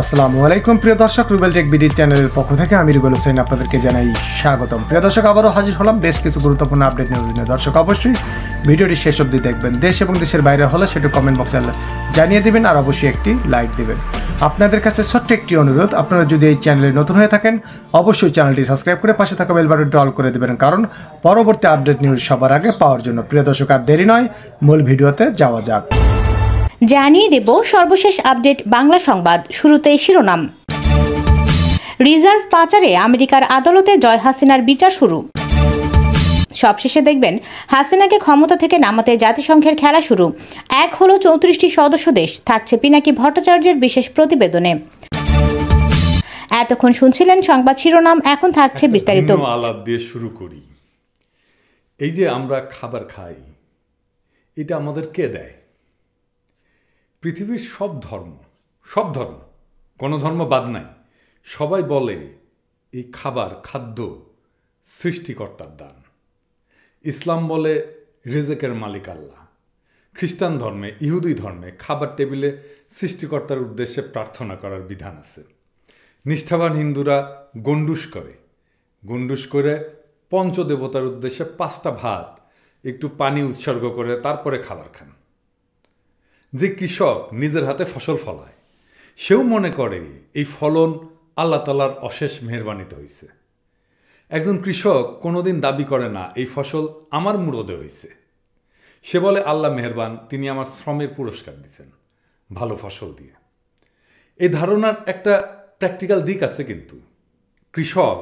আসসালামু আলাইকুম প্রিয় দর্শক রুবেল টেক বিডি চ্যানেলের পক্ষ থেকে আমি রুবেল হোসেন আপনাদেরকে জানাই স্বাগতম প্রিয় দর্শক আবারও হাজির হলাম বেশ কিছু গুরুত্বপূর্ণ আপডেট নিয়ে দর্শক অবশ্যই ভিডিওটি শেষ অবধি দেখবেন দেশ এবং দেশের বাইরে হলে সেটি কমেন্ট বক্সে জানিয়ে দেবেন আর অবশ্যই একটি লাইক দেবেন আপনাদের কাছে ছোট্ট একটি অনুরোধ আপনারা যদি এই চ্যানেলে নতুন হয়ে থাকেন অবশ্যই চ্যানেলটি সাবস্ক্রাইব করে পাশে থাকা বেল বাটনটি অল করে দেবেন কারণ পরবর্তী আপডেট নিউজ সবার আগে পাওয়ার জন্য প্রিয় দর্শক আর দেরি নয় মূল ভিডিওতে যাওয়া যাক জানিয়ে দেব সর্বশেষ আপডেট বাংলা সংবাদ শুরুতে শিরোনাম রিজার্ভ পাচারে আমেরিকার আদালতে জয় হাসিনার বিচার শুরু সবশেষে দেখবেন হাসিনাকে ক্ষমতা থেকে নামাতে জাতিসংঘের খেলা শুরু এক হলো চৌত্রিশটি সদস্য দেশ থাকছে পিনাকি ভট্টাচার্যের বিশেষ প্রতিবেদনে এতক্ষণ শুনছিলেন সংবাদ শিরোনাম এখন থাকছে বিস্তারিত আলাপ দিয়ে শুরু করি এই যে আমরা খাবার খাই এটা আমাদের কে দেয় পৃথিবীর সব ধর্ম সব ধর্ম কোনো ধর্ম বাদ নাই সবাই বলে এই খাবার খাদ্য সৃষ্টিকর্তার দান ইসলাম বলে রেজেকের মালিক আল্লাহ খ্রিস্টান ধর্মে ইহুদি ধর্মে খাবার টেবিলে সৃষ্টিকর্তার উদ্দেশ্যে প্রার্থনা করার বিধান আছে নিষ্ঠাবান হিন্দুরা গণ্ডুস করে গণ্ডুস করে পঞ্চদেবতার উদ্দেশ্যে পাঁচটা ভাত একটু পানি উৎসর্গ করে তারপরে খাবার খান যে কৃষক নিজের হাতে ফসল ফলায় সেও মনে করে এই ফলন আল্লাহ তালার অশেষ মেহরবানিত হয়েছে একজন কৃষক কোনোদিন দাবি করে না এই ফসল আমার মুরদে হয়েছে সে বলে আল্লাহ মেহরবান তিনি আমার শ্রমের পুরস্কার দিচ্ছেন ভালো ফসল দিয়ে এই ধারণার একটা প্র্যাকটিক্যাল দিক আছে কিন্তু কৃষক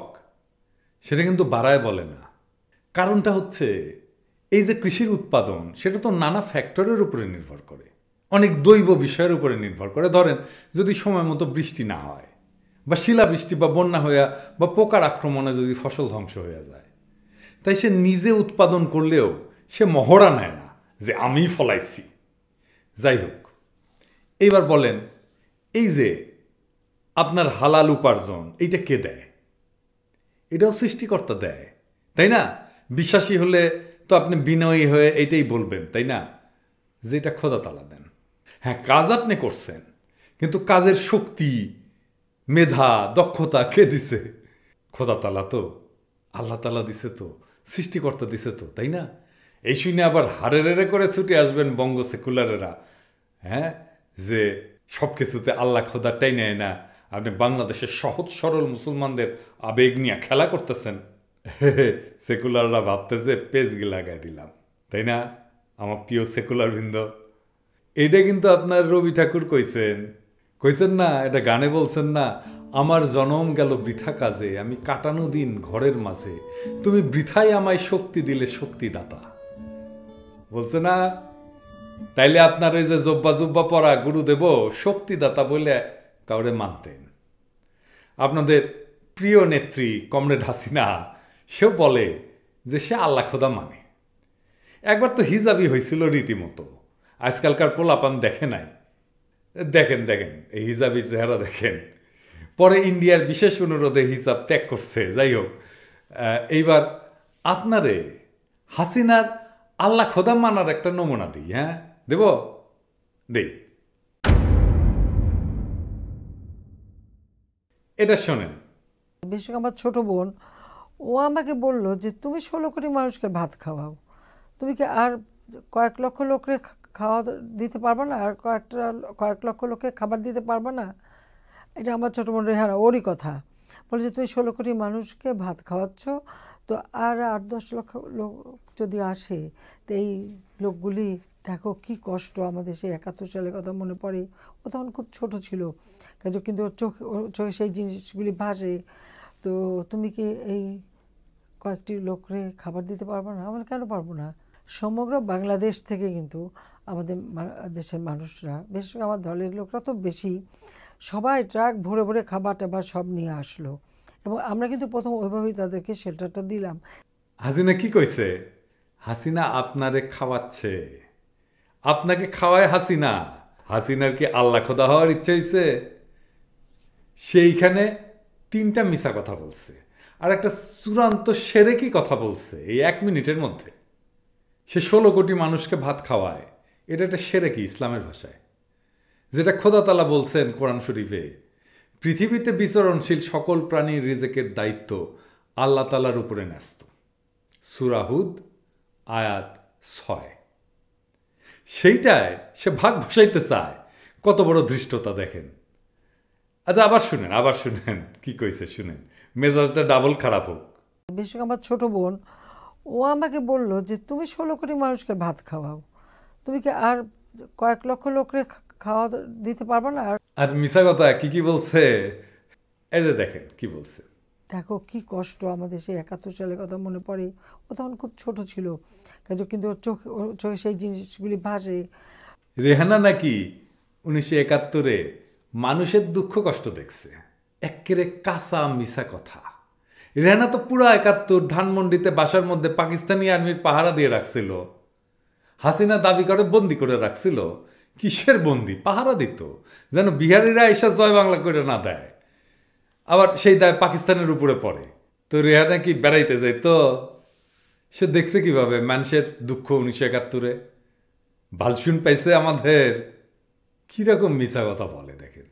সেটা কিন্তু বাড়ায় বলে না কারণটা হচ্ছে এই যে কৃষির উৎপাদন সেটা তো নানা ফ্যাক্টরের উপরে নির্ভর করে অনেক দৈব বিষয়ের উপরে নির্ভর করে ধরেন যদি সময় মতো বৃষ্টি না হয় বা শিলাবৃষ্টি বা বন্যা হইয়া বা পোকার আক্রমণে যদি ফসল ধ্বংস হইয়া যায় তাই সে নিজে উৎপাদন করলেও সে মহড়া নেয় না যে আমি ফলাইছি যাই হোক এইবার বলেন এই যে আপনার হালাল উপার্জন এইটা কে দেয় এটাও সৃষ্টিকর্তা দেয় তাই না বিশ্বাসী হলে তো আপনি বিনয়ী হয়ে এইটাই বলবেন তাই না যে খোদা তালা দেন হ্যাঁ কাজ আপনি করছেন কিন্তু কাজের শক্তি মেধা দক্ষতা কে দিছে খোদা তালা তো আল্লাহ তালা দিছে তো সৃষ্টিকর্তা দিছে তো তাই না এই শুনে আবার হারে রেড়ে করে ছুটে আসবেন বঙ্গ সেকুলারেরা হ্যাঁ যে সব কিছুতে আল্লাহ খোদাটাই নেয় না আপনি বাংলাদেশের সহজ সরল মুসলমানদের আবেগ নিয়ে খেলা করতেছেন সেকুলাররা ভাবতেছে গিলা গায়ে দিলাম তাই না আমার প্রিয় সেকুলার বৃন্দ এটা কিন্তু আপনার রবি ঠাকুর কইছেন কইছেন না এটা গানে বলছেন না আমার জনম গেল বৃথা কাজে আমি কাটানো দিন ঘরের মাঝে তুমি বৃথাই আমায় শক্তি দিলে শক্তি দাতা বলছে না তাইলে আপনার ওই যে জব্বা জব্বা পড়া গুরুদেব শক্তিদাতা বলে কাউরে মানতেন আপনাদের প্রিয় নেত্রী কমরেড হাসিনা সেও বলে যে সে আল্লাহ খোদা মানে একবার তো হিজাবি হয়েছিল রীতিমতো আজকালকার পোলাপান দেখে নাই দেখেন দেখেন এই হিজাবি চেহারা দেখেন পরে ইন্ডিয়ার বিশেষ অনুরোধে হিসাব ত্যাগ করছে যাই হোক এইবার আপনারে হাসিনার আল্লাহ খোদা মানার একটা নমুনা দিই হ্যাঁ দেব দেই এটা শোনেন বিশেষ আমার ছোট বোন ও আমাকে বলল যে তুমি ষোলো কোটি মানুষকে ভাত খাওয়াও তুমি কি আর কয়েক লক্ষ লোকরে খাওয়া দিতে পারবো না আর কয়েকটা কয়েক লক্ষ লোককে খাবার দিতে পারবো না এটা আমার ছোটো বোন রেহানা ওরই কথা বলেছে তুমি ষোলো কোটি মানুষকে ভাত খাওয়াচ্ছ তো আর আট দশ লক্ষ লোক যদি আসে তো এই লোকগুলি দেখো কি কষ্ট আমাদের সেই একাত্তর সালের কথা মনে পড়ে ও তখন খুব ছোট ছিল কাজে কিন্তু ওর চোখ চোখে সেই জিনিসগুলি ভাসে তো তুমি কি এই কয়েকটি লোকরে খাবার দিতে পারবো না আমরা কেন পারবো না সমগ্র বাংলাদেশ থেকে কিন্তু আমাদের দেশের মানুষরা বিশেষ করে আমার দলের লোকরা তো বেশি সবাই ট্রাক ভরে ভরে খাবার টাবার সব নিয়ে আসলো এবং আমরা কিন্তু প্রথম ওইভাবেই তাদেরকে শেল্টারটা দিলাম হাসিনা কি কইছে হাসিনা আপনারে খাওয়াচ্ছে আপনাকে খাওয়ায় হাসিনা হাসিনার কি আল্লাহ খোদা হওয়ার ইচ্ছা হয়েছে সেইখানে তিনটা মিশা কথা বলছে আর একটা চূড়ান্ত সেরেকি কথা বলছে এই এক মিনিটের মধ্যে সে ষোলো কোটি মানুষকে ভাত খাওয়ায় এটা একটা সেরে কি ইসলামের ভাষায় যেটা খোদাতালা বলছেন কোরআন শরীফে পৃথিবীতে বিচরণশীল সকল প্রাণীর রিজেকের দায়িত্ব আল্লাহ তালার উপরে ন্যস্ত সুরাহুদ আয়াত ছয় সেইটায় সে ভাগ ভাসাইতে চায় কত বড় ধৃষ্টতা দেখেন আচ্ছা আবার শুনেন আবার শুনেন কি কইছে শুনেন মেজাজটা ডাবল খারাপ হোক আমার ছোট বোন ও আমাকে বলল যে তুমি ষোলো কোটি মানুষকে ভাত খাওয়াও তুমি কি আর কয়েক লক্ষ লোকরে খাওয়া দিতে পারবে না আর মিশা কথা কি কি বলছে এই যে দেখেন কি বলছে দেখো কি কষ্ট আমাদের সেই একাত্তর সালের কথা মনে পড়ে ও তখন খুব ছোট ছিল কিন্তু ওর চোখে চোখে সেই জিনিসগুলি ভাসে রেহানা নাকি উনিশশো একাত্তরে মানুষের দুঃখ কষ্ট দেখছে এক্কেরে কাঁচা মিশা কথা রেহানা তো পুরো একাত্তর ধানমন্ডিতে বাসার মধ্যে পাকিস্তানি আর্মির পাহারা দিয়ে রাখছিল হাসিনা দাবি করে বন্দি করে রাখছিল কিসের বন্দি পাহারা দিত যেন বিহারিরা এসে জয় বাংলা করে না দেয় আবার সেই দায় পাকিস্তানের উপরে পড়ে তো রেহানা কি বেড়াইতে যায় তো সে দেখছে কিভাবে মানুষের দুঃখ উনিশশো একাত্তরে বালসুন পাইছে আমাদের কীরকম মিশা কথা বলে দেখেন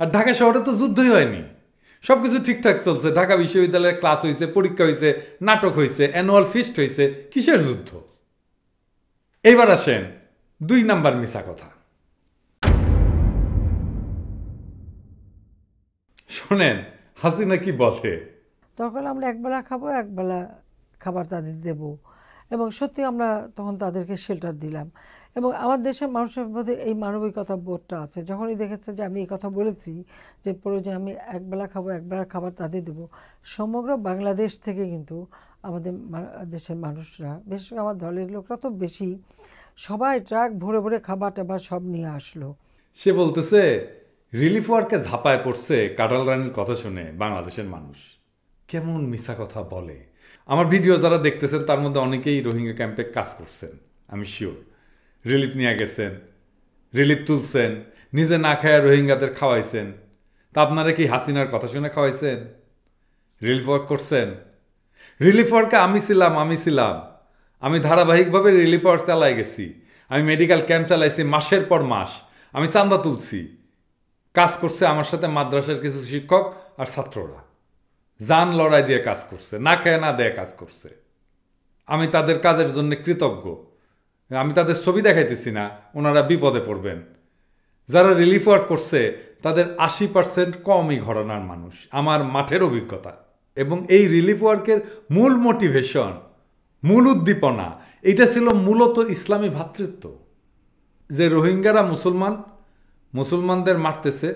আর ঢাকা শহরে তো যুদ্ধই হয়নি সব কিছু ঠিকঠাক চলছে ঢাকা বিশ্ববিদ্যালয়ের ক্লাস হয়েছে পরীক্ষা হয়েছে নাটক হয়েছে অ্যানুয়াল ফিস্ট হয়েছে কিসের যুদ্ধ এইবার আসেন দুই নাম্বার মিশা কথা শোনেন হাসিনা কি বলে তখন আমরা একবেলা খাবো একবেলা খাবার তাদের দেব এবং সত্যি আমরা তখন তাদেরকে শেল্টার দিলাম এবং আমার দেশের মানুষের মধ্যে এই মানবিকতা বোধটা আছে যখনই দেখেছে যে আমি এই কথা বলেছি যে প্রয়োজন আমি একবেলা খাবো একবেলা খাবার তাদের দেবো সমগ্র বাংলাদেশ থেকে কিন্তু আমাদের দেশের মানুষরা বিশেষ করে আমার দলের লোকরা তো বেশি সবাই ট্রাক ভরে ভরে খাবার টাবার সব নিয়ে আসলো সে বলতেছে রিলিফ ওয়ার্কে ঝাঁপায় পড়ছে কাটাল রানীর কথা শুনে বাংলাদেশের মানুষ কেমন মিশা কথা বলে আমার ভিডিও যারা দেখতেছেন তার মধ্যে অনেকেই রোহিঙ্গা ক্যাম্পে কাজ করছেন আমি শিওর রিলিফ নিয়ে গেছেন রিলিফ তুলছেন নিজে না খায়া রোহিঙ্গাদের খাওয়াইছেন তা আপনারা কি হাসিনার কথা শুনে খাওয়াইছেন রিলিফ ওয়ার্ক করছেন রিলিফ ওয়ার্কে আমি ছিলাম আমি ছিলাম আমি ধারাবাহিকভাবে রিলিফ ওয়ার্ক চালাই গেছি আমি মেডিকেল ক্যাম্প চালাইছি মাসের পর মাস আমি চান্দা তুলছি কাজ করছে আমার সাথে মাদ্রাসার কিছু শিক্ষক আর ছাত্ররা যান লড়াই দিয়ে কাজ করছে না খেয়ে না দেয়া কাজ করছে আমি তাদের কাজের জন্য কৃতজ্ঞ আমি তাদের ছবি দেখাইতেছি না ওনারা বিপদে পড়বেন যারা রিলিফ ওয়ার্ক করছে তাদের আশি পার্সেন্ট কমই ঘটনার মানুষ আমার মাঠের অভিজ্ঞতা এবং এই রিলিফ ওয়ার্কের মূল মোটিভেশন মূল উদ্দীপনা এটা ছিল মূলত ইসলামী ভ্রাতৃত্ব যে রোহিঙ্গারা মুসলমান মুসলমানদের মারতেছে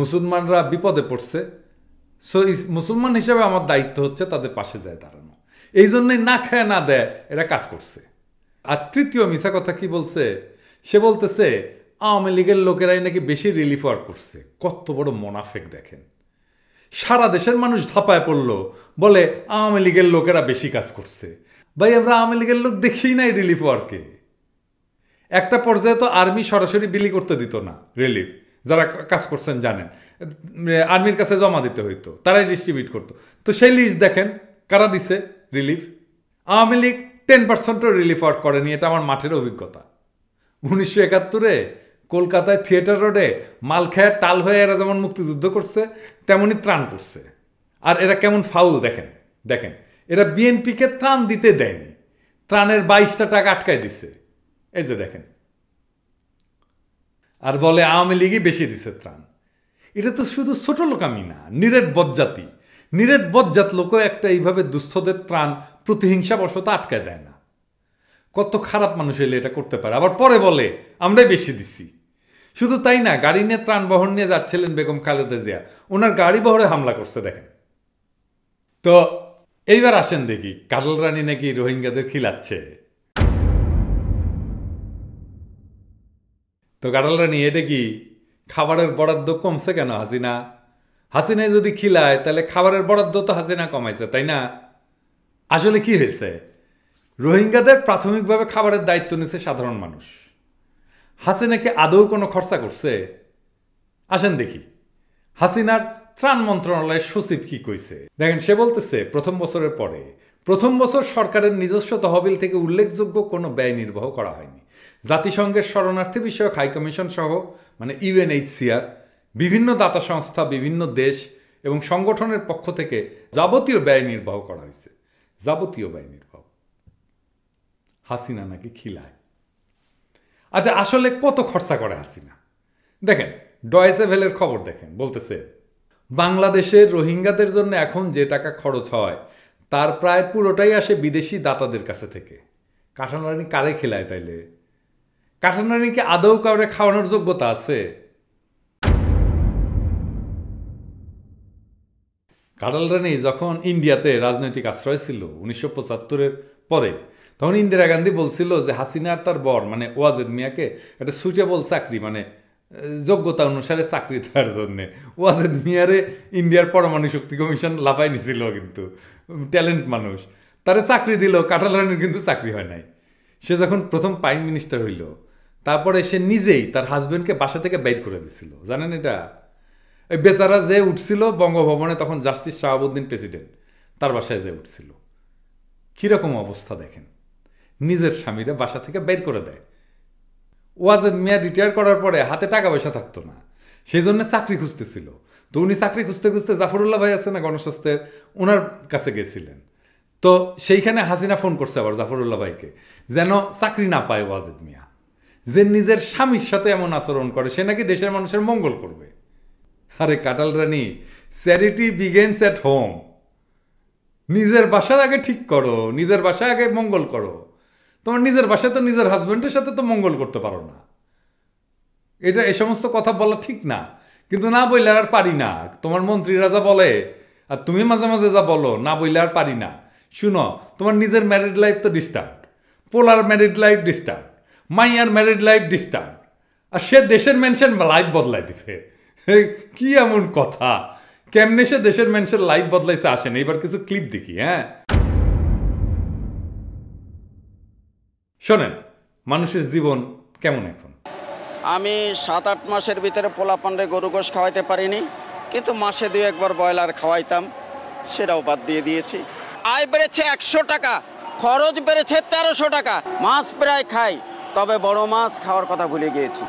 মুসলমানরা বিপদে পড়ছে সো মুসলমান হিসেবে আমার দায়িত্ব হচ্ছে তাদের পাশে যায় দাঁড়ানো এই জন্যই না খায় না দেয় এরা কাজ করছে আর তৃতীয় মিছা কথা কি বলছে সে বলতেছে আওয়ামী লীগের লোকেরাই নাকি বেশি রিলিফ ওয়ার্ক করছে কত বড় মোনাফেক দেখেন সারা দেশের মানুষ ধাপায় পড়লো বলে আওয়ামী লীগের লোকেরা বেশি কাজ করছে ভাই আমরা আওয়ামী লীগের লোক দেখেই নাই রিলিফ ওয়ার্কে একটা পর্যায়ে তো আর্মি সরাসরি বিলি করতে দিত না রিলিফ যারা কাজ করছেন জানেন আর্মির কাছে জমা দিতে হইতো তারাই ডিস্ট্রিবিউট করতো তো সেই লিস্ট দেখেন কারা দিছে রিলিফ আওয়ামী লীগ টেন পার্সেন্টও রিলিফ আউট করেনি এটা আমার মাঠের অভিজ্ঞতা উনিশশো একাত্তরে কলকাতায় থিয়েটার রোডে মাল খেয়ে টাল হয়ে এরা যেমন মুক্তিযুদ্ধ করছে তেমনই ত্রাণ করছে আর এরা কেমন ফাউল দেখেন দেখেন এরা বিএনপিকে ত্রাণ দিতে দেয়নি ত্রাণের বাইশটা টাকা আটকায় দিছে এই যে দেখেন আর বলে আওয়ামী লীগই বেশি দিছে ত্রাণ এটা তো শুধু ছোট লোকামি না নিরেট বজ্জাতি নিরেট বজ্জাত লোকও একটা এইভাবে দুস্থদের ত্রাণ প্রতিহিংসাবশত আটকায় দেয় না কত খারাপ মানুষ এলে এটা করতে পারে আবার পরে বলে আমরাই বেশি দিছি শুধু তাই না গাড়ি নিয়ে ত্রাণ বহন নিয়ে যাচ্ছিলেন বেগম খালেদা জিয়া ওনার গাড়ি বহরে হামলা করছে দেখেন তো এইবার আসেন দেখি কাজল রানী নাকি রোহিঙ্গাদের খিলাচ্ছে তো কাজল রানী এটা কি খাবারের বরাদ্দ কমছে কেন হাসিনা হাসিনায় যদি খিলায় তাহলে খাবারের বরাদ্দ তো হাসিনা কমাইছে তাই না আসলে কি হয়েছে রোহিঙ্গাদের প্রাথমিকভাবে খাবারের দায়িত্ব নিছে সাধারণ মানুষ হাসিনাকে আদৌ কোনো খরচা করছে আসেন দেখি হাসিনার ত্রাণ মন্ত্রণালয়ের সচিব কি কইছে দেখেন সে বলতেছে প্রথম বছরের পরে প্রথম বছর সরকারের নিজস্ব তহবিল থেকে উল্লেখযোগ্য কোনো ব্যয় নির্বাহ করা হয়নি জাতিসংঘের শরণার্থী বিষয়ক হাইকমিশন সহ মানে ইউএনএইচসিআর বিভিন্ন দাতা সংস্থা বিভিন্ন দেশ এবং সংগঠনের পক্ষ থেকে যাবতীয় ব্যয় নির্বাহ করা হয়েছে যাবতীয় বাহিনীর বাবু হাসিনা নাকি খিলায় আচ্ছা আসলে কত খরচা করে হাসিনা দেখেন ডয়েসেভেলের খবর দেখেন বলতেছে বাংলাদেশের রোহিঙ্গাদের জন্য এখন যে টাকা খরচ হয় তার প্রায় পুরোটাই আসে বিদেশি দাতাদের কাছে থেকে কাঠানারানি কারে খেলায় তাইলে কাঠানারানিকে আদৌ কাউরে খাওয়ানোর যোগ্যতা আছে কাটাল রানি যখন ইন্ডিয়াতে রাজনৈতিক আশ্রয় ছিল উনিশশো পঁচাত্তরের পরে তখন ইন্দিরা গান্ধী বলছিল যে হাসিনা আর তার বর মানে ওয়াজেদ মিয়াকে একটা সুটেবল চাকরি মানে যোগ্যতা অনুসারে চাকরি দেওয়ার জন্যে ওয়াজেদ মিয়ারে ইন্ডিয়ার পরমাণু শক্তি কমিশন লাফাই নিছিল কিন্তু ট্যালেন্ট মানুষ তারে চাকরি দিল কাটাল রানির কিন্তু চাকরি হয় নাই সে যখন প্রথম প্রাইম মিনিস্টার হইল তারপরে সে নিজেই তার হাজব্যান্ডকে বাসা থেকে বাইর করে দিছিল জানেন এটা বেচারা যে উঠছিল বঙ্গভবনে তখন জাস্টিস শাহাবুদ্দিন প্রেসিডেন্ট তার বাসায় যে উঠছিল কীরকম অবস্থা দেখেন নিজের স্বামীরা বাসা থেকে বের করে দেয় ওয়াজেদ মিয়া রিটায়ার করার পরে হাতে টাকা পয়সা থাকতো না সেই জন্য চাকরি খুঁজতেছিল তো উনি চাকরি খুঁজতে খুঁজতে জাফরুল্লাহ ভাই আছে না গণস্বাস্থ্যের ওনার কাছে গেছিলেন তো সেইখানে হাসিনা ফোন করছে আবার জাফরুল্লাহ ভাইকে যেন চাকরি না পায় ওয়াজেদ মিয়া যে নিজের স্বামীর সাথে এমন আচরণ করে সে নাকি দেশের মানুষের মঙ্গল করবে আরে কাটাল রানী স্যারিটি বিগেন্স অ্যাট হোম নিজের বাসার আগে ঠিক করো নিজের বাসায় আগে মঙ্গল করো তোমার নিজের বাসায় তো নিজের হাজব্যান্ডের সাথে তো মঙ্গল করতে পারো না এটা এ সমস্ত কথা বলা ঠিক না কিন্তু না বললে আর পারি না তোমার মন্ত্রীরা যা বলে আর তুমি মাঝে মাঝে যা বলো না বললে আর পারি না শুনো তোমার নিজের ম্যারিড লাইফ তো ডিস্টার্ব পোলার ম্যারিড লাইফ ডিস্টার্ব মাইয়ার ম্যারিড লাইফ ডিস্টার্ব আর সে দেশের মেনশন লাইফ বদলাই দিবে কি এমন কথা কেমনে সে দেশের মানুষের লাইফ বদলাইছে আসেন এইবার কিছু ক্লিপ দেখি হ্যাঁ শোনেন মানুষের জীবন কেমন এখন আমি সাত আট মাসের ভিতরে পোলা পান্ডে গরু গোস খাওয়াইতে পারিনি কিন্তু মাসে দুই একবার ব্রয়লার খাওয়াইতাম সেটাও বাদ দিয়ে দিয়েছি আয় বেড়েছে একশো টাকা খরচ বেড়েছে তেরোশো টাকা মাছ প্রায় খাই তবে বড় মাছ খাওয়ার কথা ভুলে গিয়েছি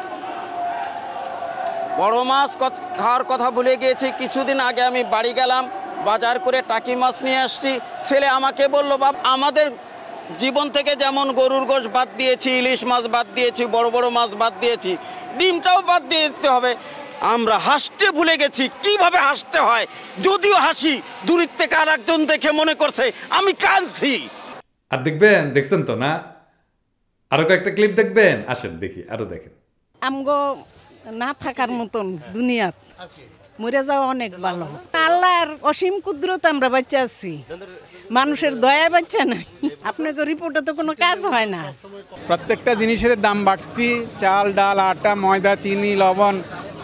বড় মাছ খাওয়ার কথা ভুলে গিয়েছি কিছুদিন আগে আমি বাড়ি গেলাম বাজার করে টাকি মাছ নিয়ে আসছি ছেলে আমাকে বলল বাপ আমাদের জীবন থেকে যেমন গরুর গোশ বাদ দিয়েছি ইলিশ মাছ বাদ দিয়েছি বড় বড় মাছ বাদ দিয়েছি ডিমটাও বাদ দিয়ে দিতে হবে আমরা হাসতে ভুলে গেছি কিভাবে হাসতে হয় যদিও হাসি দূরের থেকে আর একজন দেখে মনে করছে আমি কাঁদছি আর দেখবেন দেখছেন তো না আরো কয়েকটা ক্লিপ দেখবেন আসেন দেখি আরো দেখেন আমগো না থাকার মতন হ্যাঁ। দুনিয়াত আচ্ছা। মরে যাওয়া অনেক ভালো তাল্লার অসীম কুদ্রত আমরা বাচ্চা আছি মানুষের দয়া বাচ্চা নাই আপনাকে রিপোর্টে তো কোনো কাজ হয় না প্রত্যেকটা জিনিসের দাম বাড়তি চাল ডাল আটা ময়দা চিনি লবণ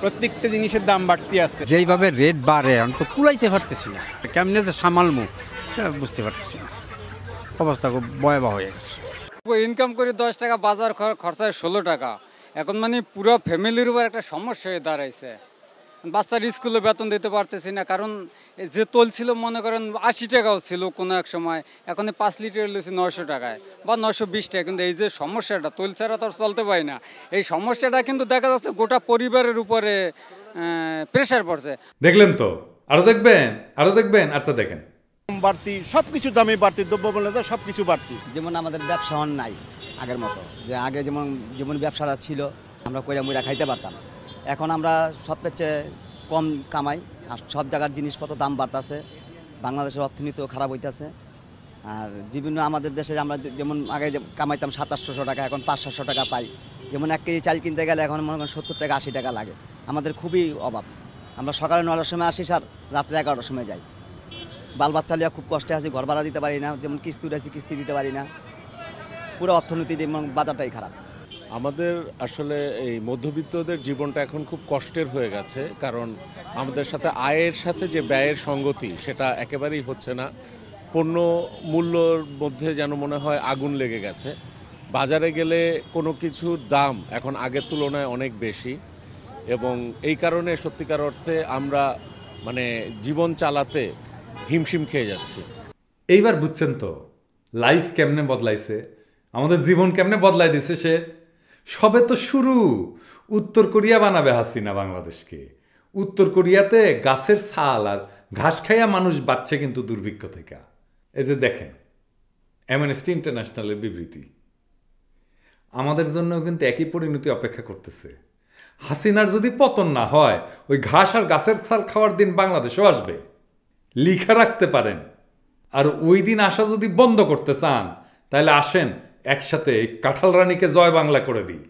প্রত্যেকটা জিনিসের দাম বাড়তি আছে যেইভাবে রেট বাড়ে আমি তো কুলাইতে পারতেছি না কেমনে যে সামালমু বুঝতে পারতেছি না অবস্থা খুব ভয়াবহ হয়ে গেছে ইনকাম করি দশ টাকা বাজার খরচায় ষোলো টাকা এখন মানে পুরো ফ্যামিলির উপর একটা সমস্যা হয়ে দাঁড়াইছে বাচ্চার স্কুলে বেতন দিতে পারতেছি না কারণ যে তোল ছিল মনে করেন আশি টাকাও ছিল কোনো এক সময় এখন পাঁচ লিটার লিছি নশো টাকায় বা নশো বিশ টাকা কিন্তু এই যে সমস্যাটা তোল ছাড়া তো আর চলতে পারি না এই সমস্যাটা কিন্তু দেখা যাচ্ছে গোটা পরিবারের উপরে প্রেশার পড়ছে দেখলেন তো আরও দেখবেন আরও দেখবেন আচ্ছা দেখেন বাড়তি সব কিছু দামে বাড়তি দ্রব্য বলে সব কিছু বাড়তি যেমন আমাদের ব্যবসা নাই আগের মতো যে আগে যেমন যেমন ব্যবসাটা ছিল আমরা কইরা মুইরা খাইতে পারতাম এখন আমরা সবচেয়ে কম কামাই আর সব জায়গার জিনিসপত্র দাম বাড়তেছে বাংলাদেশের অর্থনীতিও খারাপ হইতেছে আর বিভিন্ন আমাদের দেশে আমরা যেমন আগে কামাইতাম সাতাশশো টাকা এখন পাঁচ সাতশো টাকা পাই যেমন এক কেজি চাল কিনতে গেলে এখন মনে করেন সত্তর টাকা আশি টাকা লাগে আমাদের খুবই অভাব আমরা সকালে নটার সময় আসি স্যার রাত্রে এগারোটার সময় যাই বাল বাচ্চা খুব কষ্টে আছি ঘর ভাড়া দিতে পারি না যেমন কিস্তি উঠেছি কিস্তি দিতে পারি না পুরো অর্থনীতি এবং বাজারটাই খারাপ আমাদের আসলে এই মধ্যবিত্তদের জীবনটা এখন খুব কষ্টের হয়ে গেছে কারণ আমাদের সাথে আয়ের সাথে যে ব্যয়ের সঙ্গতি সেটা একেবারেই হচ্ছে না পণ্য মূল্যর মধ্যে যেন মনে হয় আগুন লেগে গেছে বাজারে গেলে কোনো কিছুর দাম এখন আগের তুলনায় অনেক বেশি এবং এই কারণে সত্যিকার অর্থে আমরা মানে জীবন চালাতে হিমশিম খেয়ে যাচ্ছি এইবার বুঝছেন তো লাইফ কেমনে বদলাইছে আমাদের জীবন কেমনে বদলাই দিছে সে সবে তো শুরু উত্তর কোরিয়া বানাবে হাসিনা বাংলাদেশকে উত্তর কোরিয়াতে গাছের ছাল আর ঘাস খাইয়া মানুষ বাচ্চে কিন্তু দুর্ভিক্ষ থেকে এই যে দেখেন অ্যামনেস্টি ইন্টারন্যাশনালের বিবৃতি আমাদের জন্য কিন্তু একই পরিণতি অপেক্ষা করতেছে হাসিনার যদি পতন না হয় ওই ঘাস আর গাছের ছাল খাওয়ার দিন বাংলাদেশেও আসবে লিখা রাখতে পারেন আর ওই দিন আসা যদি বন্ধ করতে চান তাহলে আসেন একসাথে কাঁঠাল রানীকে জয় বাংলা করে দিই